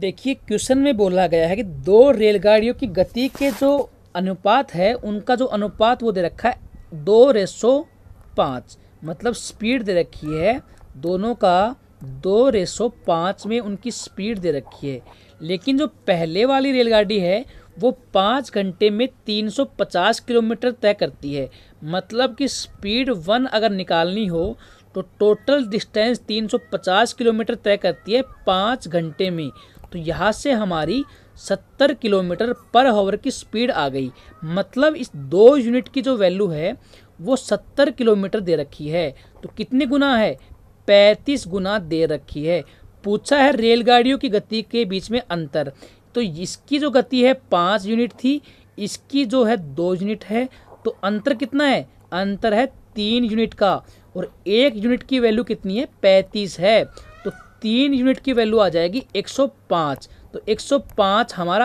देखिए क्वेश्चन में बोला गया है कि दो रेलगाड़ियों की गति के जो अनुपात है उनका जो अनुपात वो दे रखा है दो रेसो पाँच मतलब स्पीड दे रखी है दोनों का दो रेसो पाँच में उनकी स्पीड दे रखी है लेकिन जो पहले वाली रेलगाड़ी है वो पाँच घंटे में 350 किलोमीटर तय करती है मतलब कि स्पीड वन अगर निकालनी हो तो टोटल डिस्टेंस 350 किलोमीटर तय करती है पाँच घंटे में तो यहाँ से हमारी 70 किलोमीटर पर हावर की स्पीड आ गई मतलब इस दो यूनिट की जो वैल्यू है वो 70 किलोमीटर दे रखी है तो कितने गुना है 35 गुना दे रखी है पूछा है रेलगाड़ियों की गति के बीच में अंतर तो इसकी जो गति है पाँच यूनिट थी इसकी जो है दो यूनिट है तो अंतर कितना है अंतर है तीन यूनिट का और एक यूनिट की वैल्यू कितनी है पैंतीस है तीन यूनिट की वैल्यू आ जाएगी 105 तो 105 हमारा